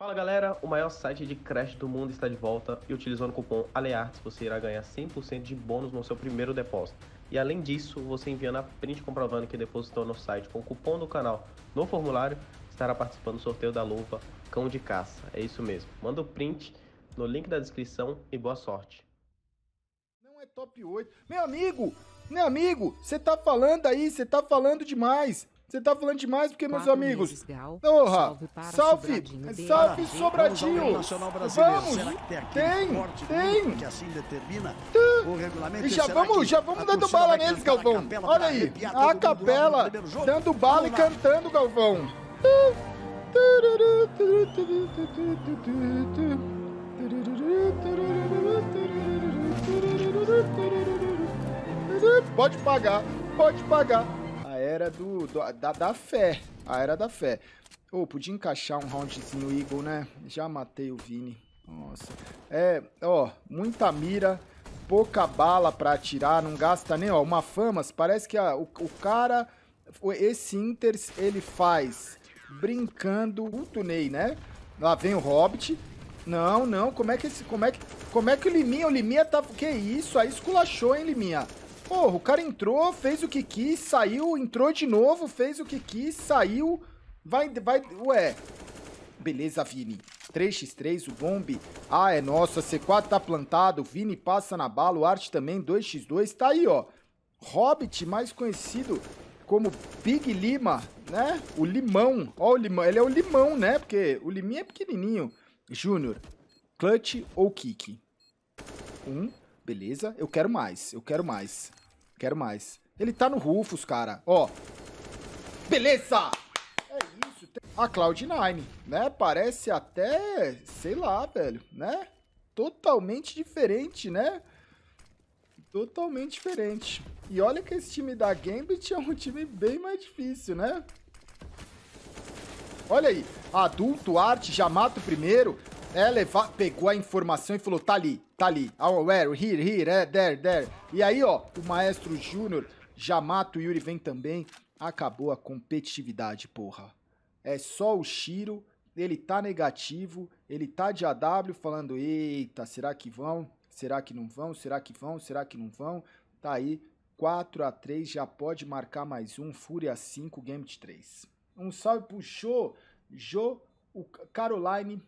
Fala galera, o maior site de crédito do mundo está de volta e utilizando o cupom ALEARTES você irá ganhar 100% de bônus no seu primeiro depósito. E além disso, você enviando a print comprovando que depositou no site com o cupom do canal no formulário, estará participando do sorteio da luva Cão de Caça. É isso mesmo. Manda o print no link da descrição e boa sorte. Não é top 8. Meu amigo, meu amigo, você tá falando aí, você tá falando demais. Você tá falando demais porque, meus amigos. Gal, Porra! Salve! Sobradinho salve, Sobradinho! Assim vamos! tem! É tem! assim determina o regulamento. E já vamos, já vamos dando bala neles, Galvão. Olha aí, a capela dando bala e cantando, Galvão. Pode pagar, pode pagar era do, do da, da fé. A era da fé. Ô, oh, podia encaixar um roundzinho Eagle, né? Já matei o Vini. Nossa. É, ó, muita mira, pouca bala pra atirar, não gasta nem, ó, uma famas. Parece que a, o, o cara, esse Inter, ele faz brincando o Tunei, né? Lá vem o Hobbit. Não, não, como é que esse, como é que, como é que o Liminha, o Liminha tá, que isso, aí esculachou, hein, Liminha? Porra, o cara entrou, fez o que quis, saiu, entrou de novo, fez o que quis, saiu. Vai, vai, ué. Beleza, Vini. 3x3, o bombe. Ah, é nossa, C4 tá plantado, Vini passa na bala, o Art também, 2x2. Tá aí, ó. Hobbit, mais conhecido como Big Lima, né? O Limão. Ó o Limão, ele é o Limão, né? Porque o Liminha é pequenininho. Júnior, clutch ou kick? Um, Beleza, eu quero mais, eu quero mais. Quero mais. Ele tá no Rufus, cara. Ó. Beleza! É isso. Tem... A Cloud9, né? Parece até, sei lá, velho, né? Totalmente diferente, né? Totalmente diferente. E olha que esse time da Gambit é um time bem mais difícil, né? Olha aí, adulto, arte, já mata o primeiro. É, Ela pegou a informação e falou, tá ali, tá ali. Oh, where, here, here, é there, there. E aí, ó, o Maestro Júnior já mata o Yuri, vem também. Acabou a competitividade, porra. É só o Shiro, ele tá negativo, ele tá de AW falando, eita, será que vão? Será que não vão? Será que vão? Será que não vão? Tá aí, 4 a 3 já pode marcar mais um, Fúria 5, Game de 3. Um salve pro Jô, Jô, o Caroline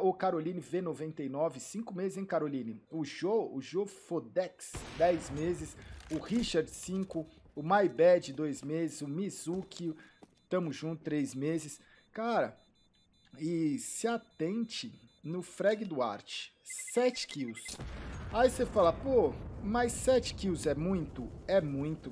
o Caroline V99, 5 meses, hein, Caroline? O Jo, o Jo Fodex, 10 meses. O Richard, 5. O MyBad, 2 meses. O Mizuki, tamo junto, 3 meses. Cara, e se atente no frag do arte. 7 kills. Aí você fala, pô, mas 7 kills é muito? É muito.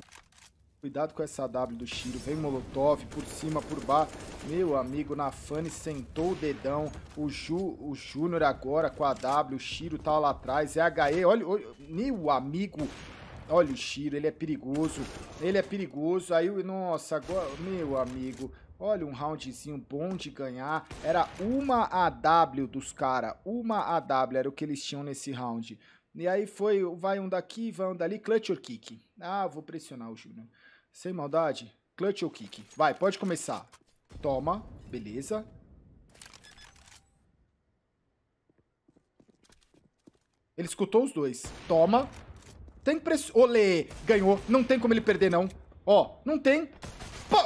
Cuidado com essa W do Shiro. Vem Molotov por cima, por baixo. Meu amigo, Nafani sentou o dedão. O Ju, o Júnior agora com a W. O Shiro tá lá atrás. É HE. Olha, olha, meu amigo. Olha o Shiro, ele é perigoso. Ele é perigoso. Aí, nossa, agora, meu amigo. Olha, um roundzinho bom de ganhar. Era uma AW dos caras. Uma AW era o que eles tinham nesse round. E aí foi, vai um daqui, vai um dali. Clutch or kick. Ah, vou pressionar o Júnior. Sem maldade. Clutch ou kick? Vai, pode começar. Toma. Beleza. Ele escutou os dois. Toma. Tem press... Olê! Ganhou. Não tem como ele perder, não. Ó, não tem. Pô!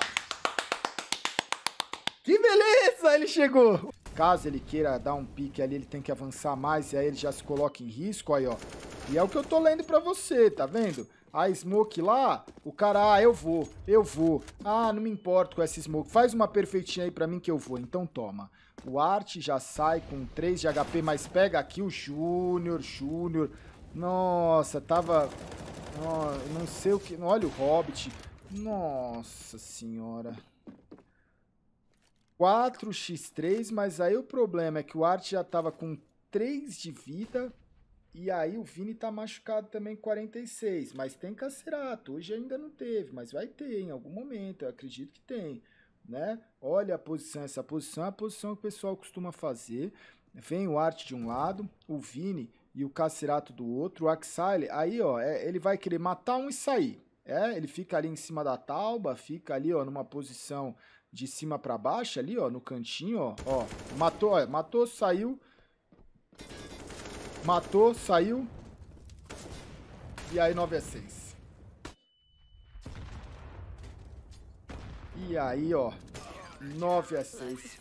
Que beleza! Ele chegou. Caso ele queira dar um pique ali, ele tem que avançar mais. E aí ele já se coloca em risco. Aí, ó. E é o que eu tô lendo pra você, tá vendo? a smoke lá, o cara, ah, eu vou, eu vou. Ah, não me importo com essa smoke. Faz uma perfeitinha aí pra mim que eu vou. Então toma. O Art já sai com 3 de HP, mas pega aqui o Júnior, Júnior. Nossa, tava... Oh, não sei o que... Olha o Hobbit. Nossa senhora. 4x3, mas aí o problema é que o Art já tava com 3 de vida... E aí o Vini tá machucado também 46, mas tem Cacerato, hoje ainda não teve, mas vai ter em algum momento, eu acredito que tem, né? Olha a posição, essa posição é a posição que o pessoal costuma fazer, vem o Arte de um lado, o Vini e o Cacerato do outro, o Axile, aí ó, é, ele vai querer matar um e sair, é, ele fica ali em cima da tauba, fica ali ó, numa posição de cima para baixo ali ó, no cantinho ó, ó matou, ó, matou, saiu, Matou, saiu. E aí 9 x 6. E aí, ó. 9 x 6.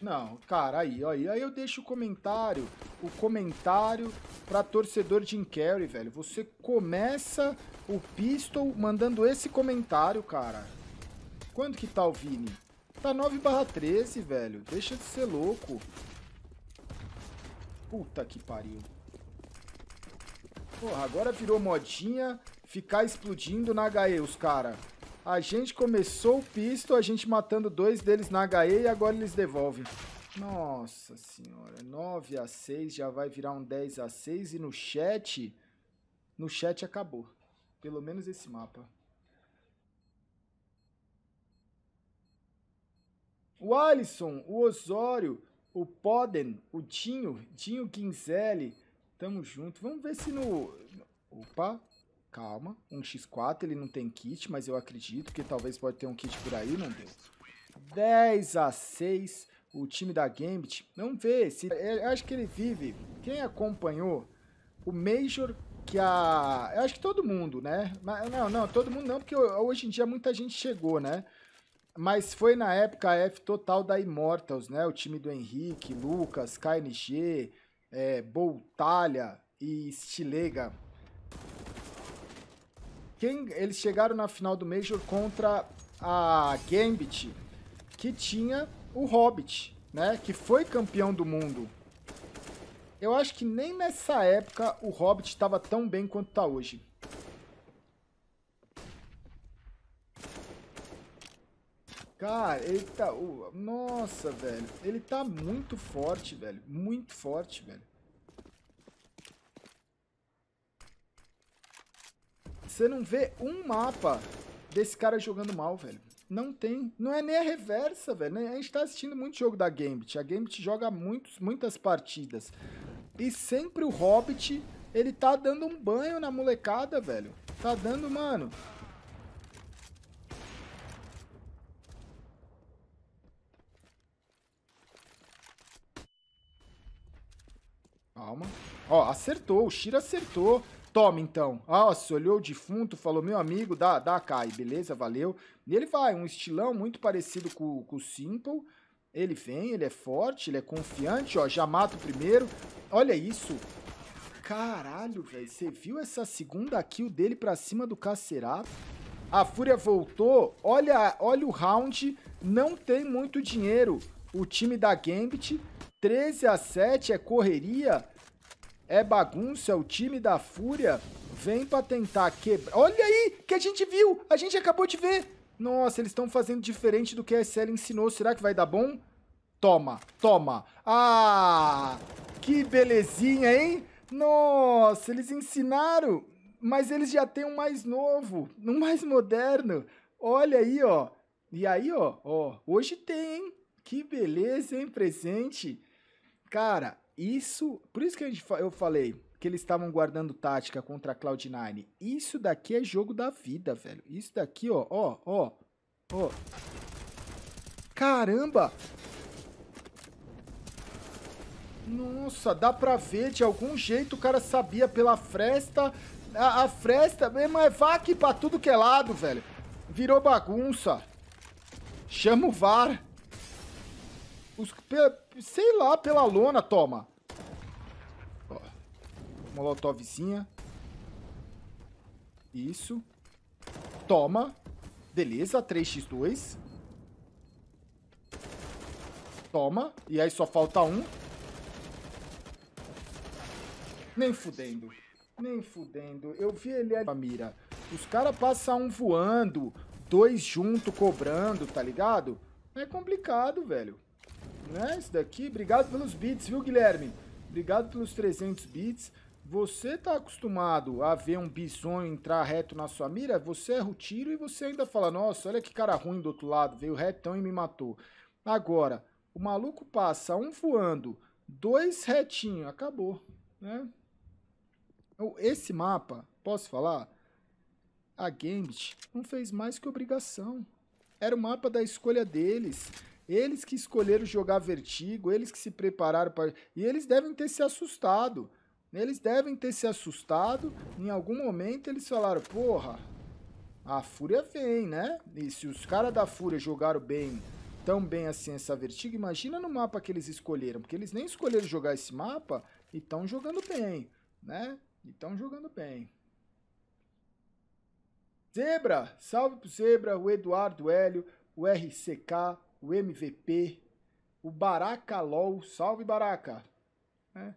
Não, cara, aí, aí, aí eu deixo o comentário, o comentário pra torcedor Jim Carrey, velho. Você começa o Pistol mandando esse comentário, cara. Quanto que tá o Vini? Tá 9 barra 13, velho. Deixa de ser louco. Puta que pariu. Porra, agora virou modinha ficar explodindo na HE os caras. A gente começou o pisto, a gente matando dois deles na HE e agora eles devolvem. Nossa senhora, 9 a 6 já vai virar um 10 a 6 e no chat, no chat acabou. Pelo menos esse mapa. o Alisson, o Osório, o Poden, o Tinho, Tinho Quinzelli. Tamo junto. Vamos ver se no... Opa, calma. Um X4, ele não tem kit, mas eu acredito que talvez pode ter um kit por aí, não deu. 10 a 6, o time da Gambit. Vamos ver se... É, eu acho que ele vive... Quem acompanhou o Major que a... Eu acho que todo mundo, né? Mas, não, não, todo mundo não, porque hoje em dia muita gente chegou, né? Mas foi na época a F total da Immortals, né? O time do Henrique, Lucas, KNG, é, Boltalha e Stilega. Quem, eles chegaram na final do Major contra a Gambit, que tinha o Hobbit, né? Que foi campeão do mundo. Eu acho que nem nessa época o Hobbit estava tão bem quanto está hoje. Cara, ele tá... Nossa, velho. Ele tá muito forte, velho. Muito forte, velho. Você não vê um mapa desse cara jogando mal, velho. Não tem. Não é nem a reversa, velho. Né, a gente tá assistindo muito jogo da Gambit. A Gambit joga muitos, muitas partidas. E sempre o Hobbit, ele tá dando um banho na molecada, velho. Tá dando, mano. Calma. Ó, acertou. O Shira acertou. Toma, então. Ah, se olhou o defunto, falou, meu amigo, dá, dá cai. Beleza, valeu. E ele vai, um estilão muito parecido com, com o Simple. Ele vem, ele é forte, ele é confiante, ó. Já mata o primeiro. Olha isso. Caralho, velho. Você viu essa segunda kill dele pra cima do Cacerato? A Fúria voltou. Olha, olha o round. Não tem muito dinheiro. O time da Gambit. 13 a 7 é correria é bagunça, o time da Fúria vem para tentar quebrar. Olha aí que a gente viu, a gente acabou de ver. Nossa, eles estão fazendo diferente do que a SL ensinou. Será que vai dar bom? Toma, toma. Ah, que belezinha, hein? Nossa, eles ensinaram, mas eles já têm um mais novo, um mais moderno. Olha aí, ó. E aí, ó, ó, hoje tem, hein? Que beleza, hein, presente. Cara, isso. Por isso que gente, eu falei que eles estavam guardando tática contra a Cloud9. Isso daqui é jogo da vida, velho. Isso daqui, ó, ó, ó, ó. Caramba! Nossa, dá pra ver, de algum jeito o cara sabia pela fresta. A, a fresta mesmo é vac pra tudo que é lado, velho. Virou bagunça. Chama o VAR. Os, sei lá, pela lona, toma. Ó, molotovzinha. Isso. Toma. Beleza, 3x2. Toma. E aí só falta um. Nem fudendo. Nem fudendo. Eu vi ele ali. Mira. Os caras passam um voando, dois junto cobrando, tá ligado? É complicado, velho né? Esse daqui. Obrigado pelos bits, viu, Guilherme? Obrigado pelos 300 bits. Você tá acostumado a ver um bisonho entrar reto na sua mira, você erra o tiro e você ainda fala, nossa, olha que cara ruim do outro lado, veio retão e me matou. Agora, o maluco passa um voando, dois retinho, acabou, né? Então, esse mapa, posso falar? A Gambit não fez mais que obrigação. Era o mapa da escolha deles. Eles que escolheram jogar Vertigo, eles que se prepararam para. E eles devem ter se assustado. Eles devem ter se assustado. Em algum momento eles falaram: porra, a Fúria vem, né? E se os caras da Fúria jogaram bem, tão bem assim essa Vertigo, imagina no mapa que eles escolheram. Porque eles nem escolheram jogar esse mapa e estão jogando bem, né? E estão jogando bem. Zebra, salve pro Zebra, o Eduardo Hélio, o RCK, o MVP, o Baraka LOL, salve Baraka! É.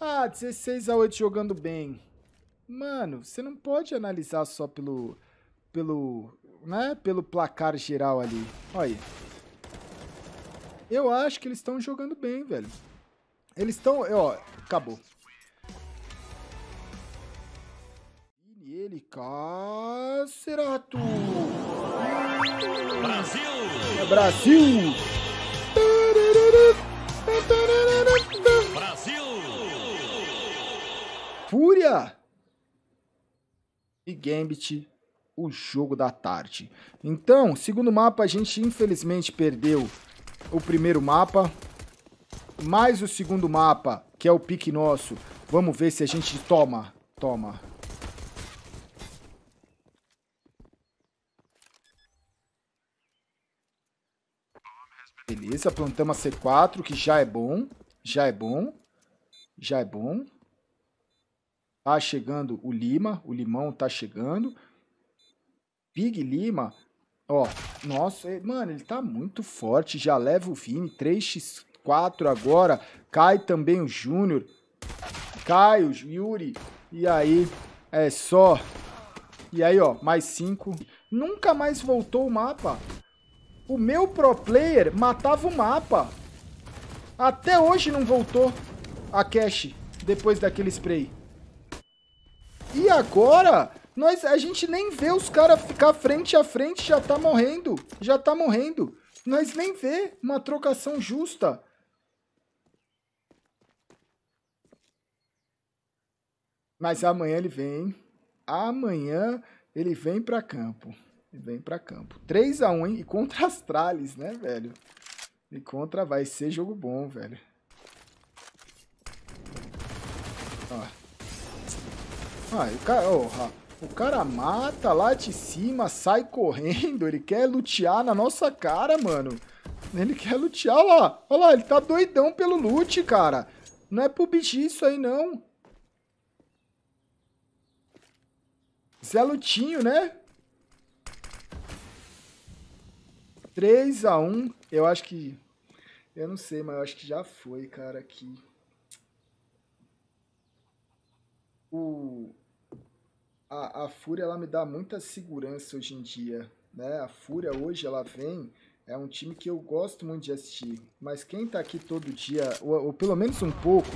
Ah, 16 a 8 jogando bem. Mano, você não pode analisar só pelo, pelo, né, pelo placar geral ali. Olha aí. Eu acho que eles estão jogando bem, velho. Eles estão... É, ó, acabou. E ele... Cacerato! Ah! Brasil! É Brasil! Brasil! Fúria! E Gambit, o jogo da tarde. Então, segundo mapa, a gente infelizmente perdeu o primeiro mapa. Mais o segundo mapa, que é o pique nosso. Vamos ver se a gente toma. Toma. Beleza, plantamos a C4, que já é bom. Já é bom. Já é bom. Tá chegando o lima, o limão tá chegando. Big Lima, ó, nossa, é, mano, ele tá muito forte. Já leva o Vini, 3x4 agora. Cai também o Júnior. Cai o Yuri. E aí, é só... E aí, ó, mais 5. Nunca mais voltou o mapa. O meu pro player matava o mapa. Até hoje não voltou a cache depois daquele spray. E agora, nós, a gente nem vê os caras ficar frente a frente, já tá morrendo. Já tá morrendo. Nós nem vê uma trocação justa. Mas amanhã ele vem. Amanhã ele vem para campo e vem para campo. 3 a 1 hein? E contra as Trales, né, velho? E contra vai ser jogo bom, velho. Ó. Ah, o cara... Oh, o cara mata lá de cima, sai correndo, ele quer lutear na nossa cara, mano. Ele quer lutear, olha lá, olha lá, ele tá doidão pelo loot, cara. Não é pro bicho isso aí, não. Zé Lutinho, né? 3 a 1 eu acho que. Eu não sei, mas eu acho que já foi, cara, aqui. O, a, a Fúria ela me dá muita segurança hoje em dia. Né? A Fúria hoje ela vem é um time que eu gosto muito de assistir, mas quem tá aqui todo dia, ou, ou, pelo menos um pouco,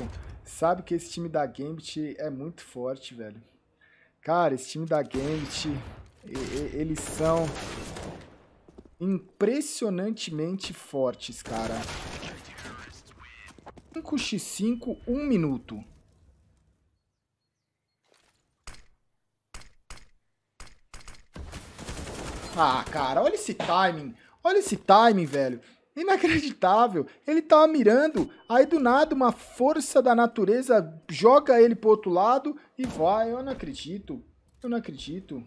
sabe que esse time da Gambit é muito forte, velho. Cara, esse time da Gambit, e, e, eles são impressionantemente fortes, cara. 5x5, 1 um minuto. Ah, cara, olha esse timing. Olha esse timing, velho. Inacreditável. Ele tava tá mirando, aí do nada uma força da natureza joga ele pro outro lado e vai. Eu não acredito. Eu não acredito.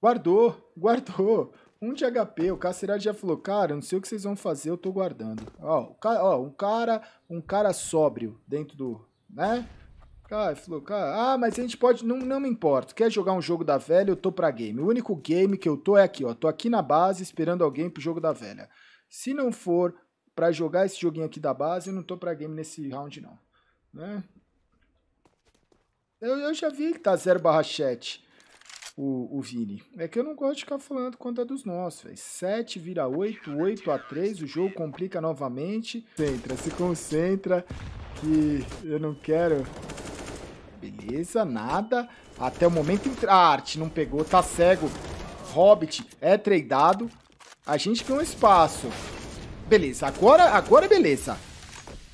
Guardou, guardou. Um de HP, o Cacerade já falou, cara, não sei o que vocês vão fazer, eu tô guardando. Ó, ó um cara, um cara sóbrio dentro do, né? Cara, falou, cara, ah, mas a gente pode, não, não me importa. Quer jogar um jogo da velha, eu tô pra game. O único game que eu tô é aqui, ó. Tô aqui na base esperando alguém pro jogo da velha. Se não for pra jogar esse joguinho aqui da base, eu não tô pra game nesse round, não. Né? Eu, eu já vi que tá 0 barra chat o, o Vini. É que eu não gosto de ficar falando conta é dos nossos, velho. 7 vira 8, 8 a 3, o jogo complica novamente. Concentra, se concentra, que eu não quero... Beleza, nada. Até o momento... Entra... Ah, arte não pegou, tá cego. Hobbit é tradeado. A gente tem um espaço. Beleza, agora, agora é beleza.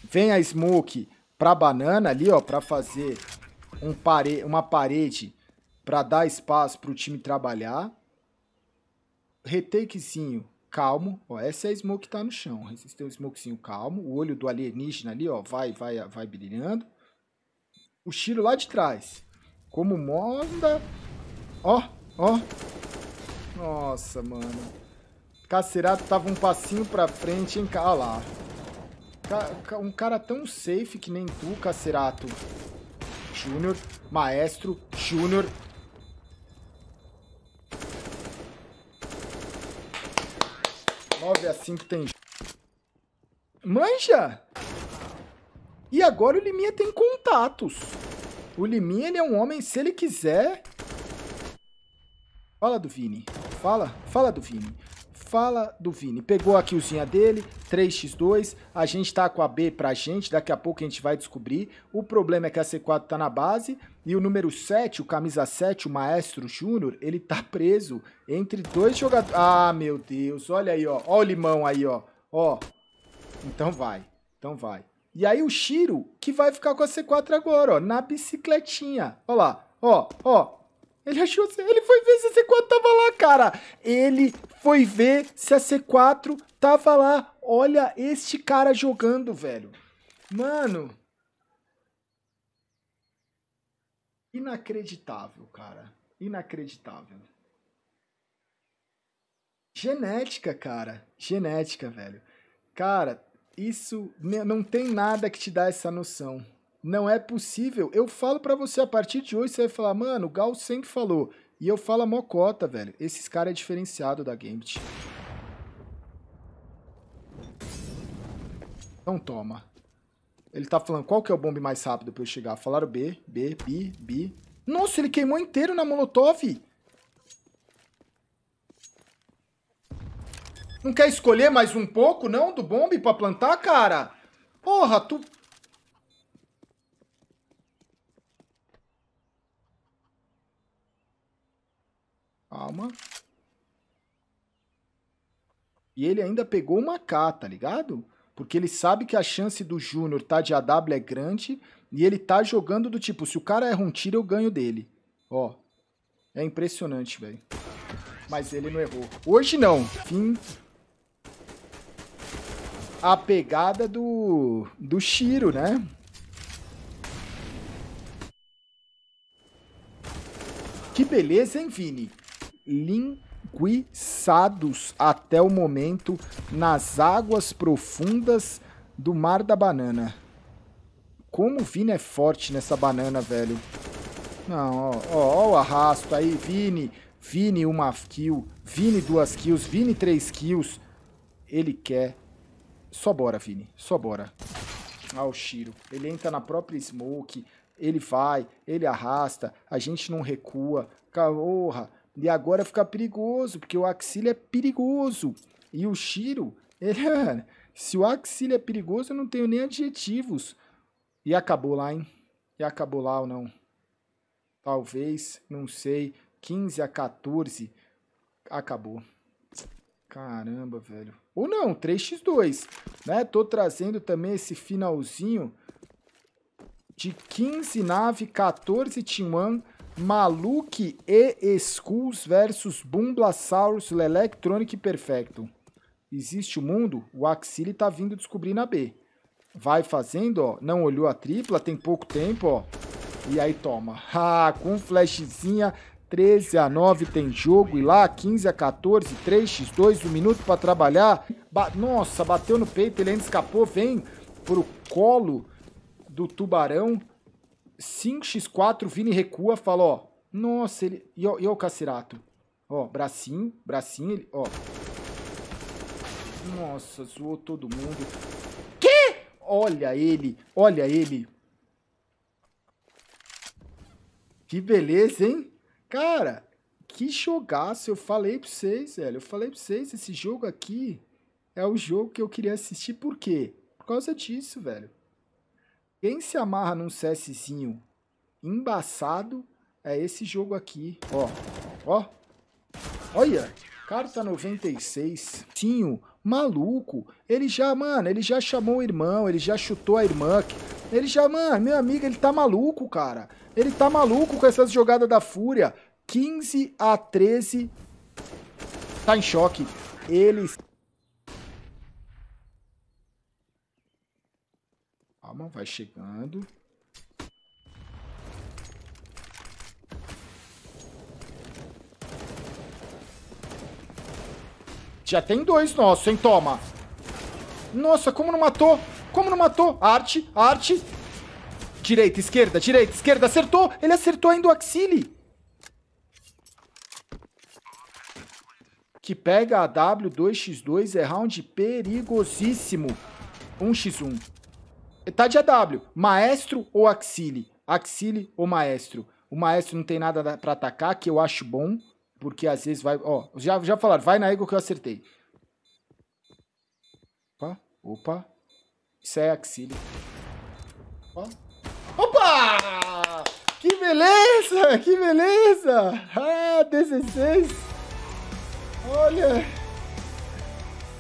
Vem a Smoke pra banana ali, ó, pra fazer um pare uma parede para dar espaço para o time trabalhar. Retakezinho calmo. Ó, essa é a smoke que tá no chão. Vocês têm um smokezinho calmo. O olho do alienígena ali, ó, vai, vai, vai brilhando. O tiro lá de trás. Como manda. Ó, ó. Nossa, mano. Cacerato tava um passinho pra frente, hein? Olha lá. Um cara tão safe que nem tu, Cacerato. Júnior, Maestro, Júnior, Chove assim que tem. Manja! E agora o Liminha tem contatos. O Liminha, ele é um homem, se ele quiser... Fala do Vini. Fala, fala do Vini. Fala do Vini. Pegou a killzinha dele, 3x2. A gente tá com a B pra gente, daqui a pouco a gente vai descobrir. O problema é que a C4 tá na base e o número 7, o camisa 7, o Maestro Júnior, ele tá preso entre dois jogadores. Ah, meu Deus, olha aí, ó. Ó o limão aí, ó. Ó. Então vai, então vai. E aí o Shiro, que vai ficar com a C4 agora, ó, na bicicletinha. Ó lá, ó, ó, ele achou. Ele foi ver se a C4 tava lá, cara. Ele foi ver se a C4 tava lá. Olha este cara jogando, velho. Mano. Inacreditável, cara. Inacreditável. Genética, cara. Genética, velho. Cara, isso não tem nada que te dá essa noção. Não é possível. Eu falo para você a partir de hoje, você vai falar, mano, o Gal sempre falou, e eu falo a mocota, velho. Esses caras é diferenciado da Gambit. Então toma. Ele tá falando qual que é o bombe mais rápido pra eu chegar. Falaram B, B, B, B. Nossa, ele queimou inteiro na Molotov. Não quer escolher mais um pouco, não, do bombe pra plantar, cara? Porra, tu Calma. E ele ainda pegou uma K, tá ligado? Porque ele sabe que a chance do Júnior tá de AW é grande e ele tá jogando do tipo, se o cara erra um tiro, eu ganho dele. Ó, é impressionante, velho. Mas ele não errou. Hoje não. Fim. A pegada do, do Shiro, né? Que beleza, hein, Vini? linguiçados até o momento nas águas profundas do Mar da Banana. Como o Vini é forte nessa banana, velho. Não, ó, ó, ó o arrasto aí, Vini. Vini, uma kill. Vini, duas kills. Vini, três kills. Ele quer. Só bora, Vini. Só bora. Ah, o Shiro. Ele entra na própria smoke. Ele vai. Ele arrasta. A gente não recua. Porra. E agora fica perigoso, porque o Axile é perigoso. E o Shiro, ele Se o Axile é perigoso, eu não tenho nem adjetivos. E acabou lá, hein? E acabou lá ou não? Talvez, não sei. 15 a 14. Acabou. Caramba, velho. Ou não, 3x2. Né? Tô trazendo também esse finalzinho de 15 nave, 14 T1 Maluk e Skulls versus Bumblasaurus Electronic Perfecto. Existe o mundo? O Axile tá vindo descobrir na B. Vai fazendo, ó. Não olhou a tripla, tem pouco tempo, ó. E aí toma. Ah, com flashzinha. 13 a 9 tem jogo e lá 15 a 14, 3x2, um minuto para trabalhar. Ba Nossa, bateu no peito, ele ainda escapou, vem pro colo do Tubarão. 5x4, Vini recua, fala, ó. Nossa, ele... E, ó, e ó, o Cacirato. Ó, bracinho, bracinho, ele... Ó. Nossa, zoou todo mundo. Que? Olha ele, olha ele. Que beleza, hein? Cara, que jogaço. Eu falei pra vocês, velho. Eu falei pra vocês, esse jogo aqui é o jogo que eu queria assistir. Por quê? Por causa disso, velho. Quem se amarra num CSzinho embaçado é esse jogo aqui, ó. Ó. Olha, carta 96. Tinho, maluco. Ele já, mano, ele já chamou o irmão, ele já chutou a irmã. Ele já, mano, meu amigo, ele tá maluco, cara. Ele tá maluco com essas jogadas da Fúria. 15 a 13. Tá em choque. Eles Calma, vai chegando. Já tem dois nossos, hein? Toma. Nossa, como não matou? Como não matou? Arte, arte. Direita, esquerda, direita, esquerda. Acertou. Ele acertou ainda o Axile. Que pega a W2x2 é round perigosíssimo. 1x1. Tá de AW. Maestro ou Axile? Axile ou Maestro? O Maestro não tem nada para atacar, que eu acho bom, porque às vezes vai. Ó, já, já falaram, vai na Ego que eu acertei. Opa, opa. Isso é Axile. Ó. Opa! Que beleza! Que beleza! Ah, 16! Olha!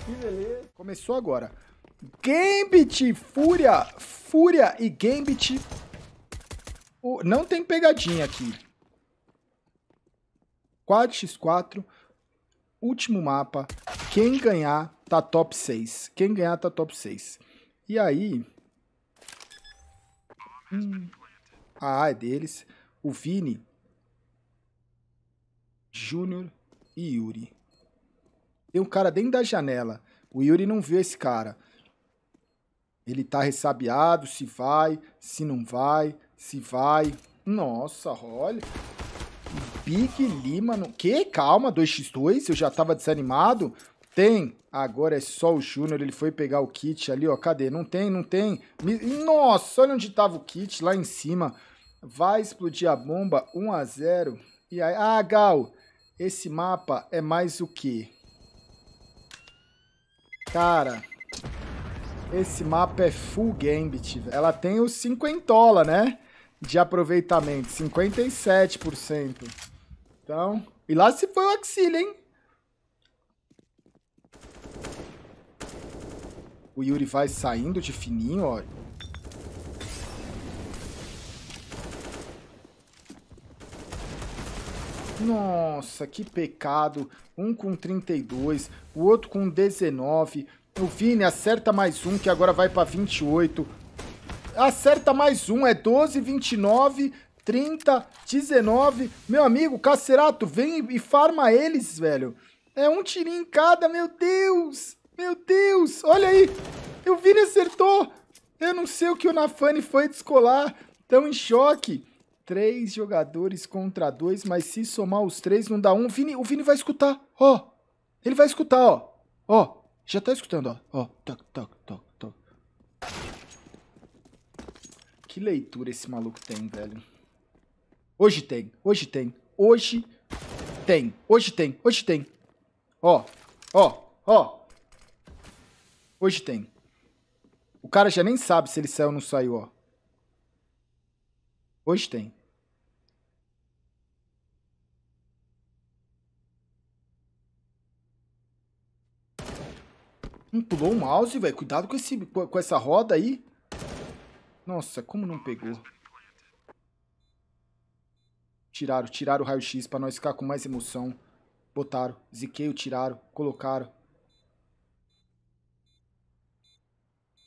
Que beleza! Começou agora. Gambit, Fúria, Fúria e Gambit. Oh, não tem pegadinha aqui. 4x4, último mapa. Quem ganhar tá top 6. Quem ganhar tá top 6. E aí... Hum, a ah, é deles. O Vini, Júnior e Yuri. Tem um cara dentro da janela. O Yuri não viu esse cara. Ele tá ressabiado se vai, se não vai, se vai. Nossa, olha. Big Lima mano. Que? Calma, 2x2, eu já tava desanimado. Tem. Agora é só o Júnior, ele foi pegar o kit ali, ó. Cadê? Não tem, não tem. Nossa, olha onde tava o kit, lá em cima. Vai explodir a bomba, 1x0. E aí... Ah, Gal, esse mapa é mais o quê? Cara... Esse mapa é full gambit. Ela tem os 50, né? De aproveitamento, 57%. Então, e lá se foi o Axile, hein? O Yuri vai saindo de fininho, ó. Nossa, que pecado. Um com 32, o outro com 19. O Vini acerta mais um, que agora vai para 28. Acerta mais um, é 12, 29, 30, 19. Meu amigo, Cacerato, vem e farma eles, velho. É um tirinho em cada, meu Deus! Meu Deus, olha aí! O Vini acertou! Eu não sei o que o Nafani foi descolar. Tão em choque. Três jogadores contra dois, mas se somar os três não dá um. Vini, o Vini vai escutar, ó. Ele vai escutar, ó. Ó, já tá escutando, ó. Ó, toc, toc, toc, toc. Que leitura esse maluco tem, velho. Hoje tem, hoje tem, hoje tem, hoje tem, hoje tem. Ó, ó, ó. Hoje tem. O cara já nem sabe se ele saiu ou não saiu, ó. Hoje tem. Não hum, pulou o mouse, velho. Cuidado com, esse, com essa roda aí. Nossa, como não pegou? Tiraram, tiraram o raio-x pra nós ficar com mais emoção. Botaram, o tiraram, colocaram.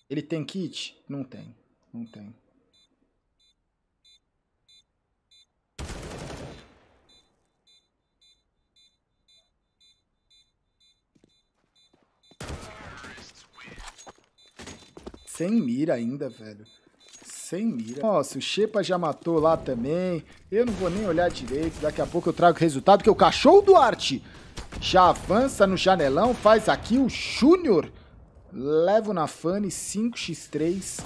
Ele tem kit? Não tem, não tem. Sem mira ainda, velho. Sem mira. Nossa, o Shepa já matou lá também. Eu não vou nem olhar direito. Daqui a pouco eu trago o resultado, que o cachorro Duarte já avança no janelão. Faz aqui o Júnior. Leva na Fanny 5x3.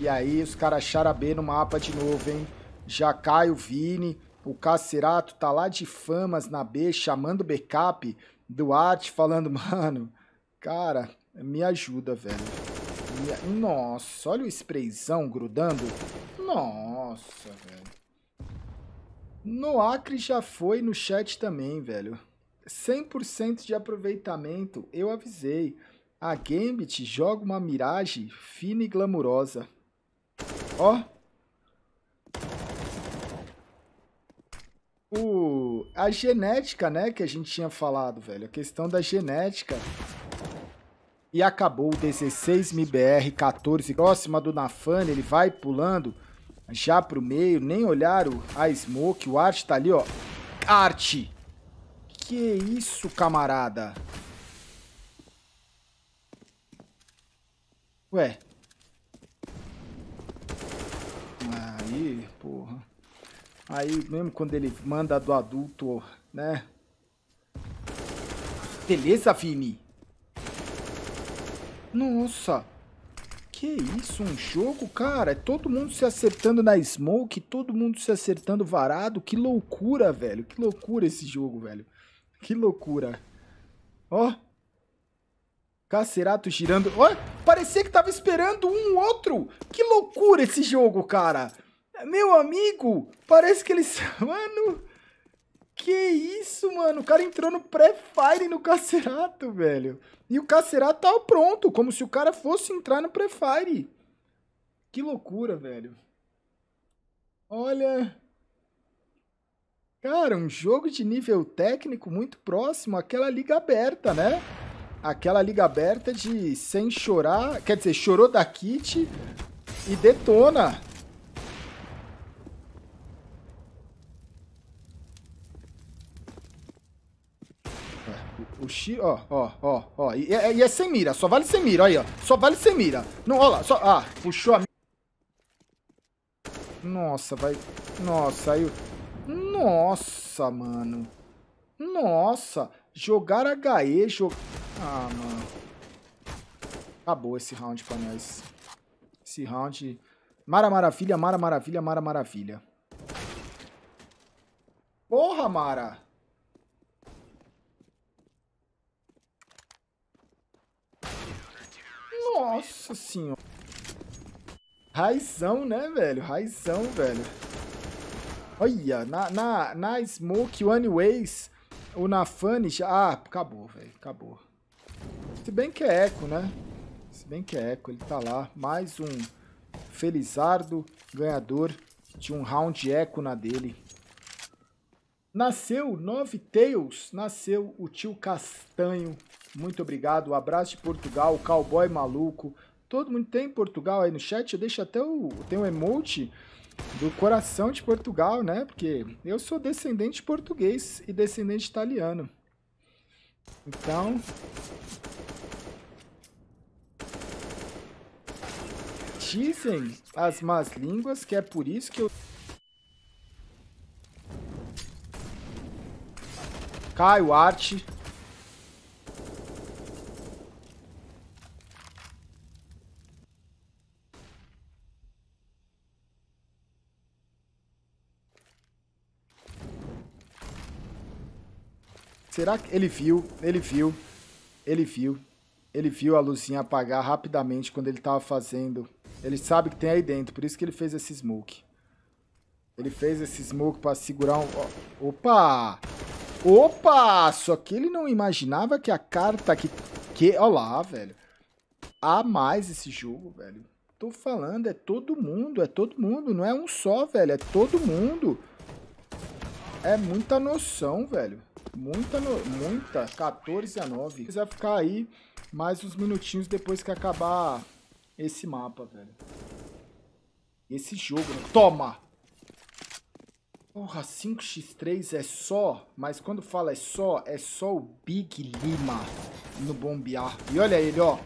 E aí os caras acharam a B no mapa de novo, hein? Já cai o Vini. O Cacerato tá lá de famas na B, chamando backup. Duarte falando, mano, cara, me ajuda, velho. Nossa, olha o sprayzão grudando. Nossa, velho. No Acre já foi, no chat também, velho. 100% de aproveitamento, eu avisei. A Gambit joga uma miragem fina e glamurosa. Ó. O... A genética, né, que a gente tinha falado, velho. A questão da genética e acabou 16 MBR 14 próxima do Nafana, ele vai pulando já pro meio, nem olharam a smoke, o Art tá ali, ó. Art! Que isso, camarada? Ué. Aí, porra. Aí, mesmo quando ele manda do adulto, né? Beleza, Vini? Nossa. Que isso, um jogo, cara. É todo mundo se acertando na smoke, todo mundo se acertando varado. Que loucura, velho. Que loucura esse jogo, velho. Que loucura. Ó. Oh. Cacerato girando. Ó, oh, parecia que tava esperando um outro. Que loucura esse jogo, cara. Meu amigo, parece que eles... Mano... Que isso, mano? O cara entrou no pré-fire no Cacerato, velho. E o Cacerato tá pronto, como se o cara fosse entrar no pré-fire. Que loucura, velho. Olha. Cara, um jogo de nível técnico muito próximo àquela liga aberta, né? Aquela liga aberta de sem chorar, quer dizer, chorou da kit e detona. Fuxi, ó, ó, ó, ó. E, é, e é sem mira, só vale sem mira, aí, ó. Só vale sem mira. Não, ó lá, só... Ah, puxou a... Nossa, vai... Nossa, aí... Nossa, mano. Nossa. Jogar HE, jogar... Ah, mano. Acabou esse round pra nós. Esse round... Mara Maravilha, Mara Maravilha, Mara Maravilha. Porra, Mara! Nossa senhora. Raizão, né, velho? Raizão, velho. Olha, na, na, na Smoke One Ways, ou na Funish... Ah, acabou, velho. Acabou. Se bem que é eco, né? Se bem que é eco, ele tá lá. Mais um Felizardo, ganhador de um round eco na dele. Nasceu Nove Tails, nasceu o tio Castanho muito obrigado. Um abraço de Portugal, cowboy maluco. Todo mundo tem Portugal aí no chat. Eu deixo até o. Tem um emote do coração de Portugal, né? Porque eu sou descendente português e descendente italiano. Então. Dizem as más línguas que é por isso que eu. Caio Arte, Será que ele viu? Ele viu. Ele viu. Ele viu a luzinha apagar rapidamente quando ele tava fazendo. Ele sabe que tem aí dentro, por isso que ele fez esse smoke. Ele fez esse smoke para segurar um... Opa! Opa! Só que ele não imaginava que a carta que... que... Olha lá, velho. Há mais esse jogo, velho. Tô falando, é todo mundo, é todo mundo. Não é um só, velho, é todo mundo. É muita noção, velho. Muita, no... muita, 14 a 9. Vai ficar aí mais uns minutinhos depois que acabar esse mapa, velho. Esse jogo. Né? Toma! Porra, 5x3 é só, mas quando fala é só, é só o Big Lima no bombear. E olha ele, ó.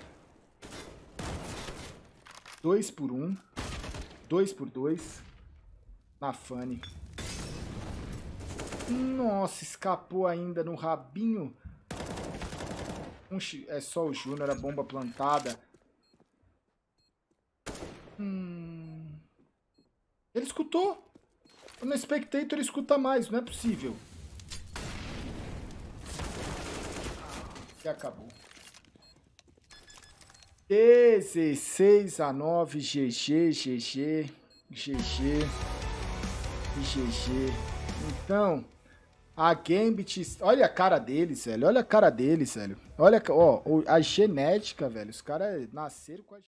2 x 1, 2 x 2, na Fanny. Nossa, escapou ainda no rabinho. Um, é só o Júnior, a bomba plantada. Hum... Ele escutou. No Spectator ele escuta mais, não é possível. E acabou. 16 a 9, GG, GG, GG, GG. Então, a Gambit, olha a cara deles, velho. Olha a cara deles, velho. Olha, ó, a genética, velho. Os caras nasceram com a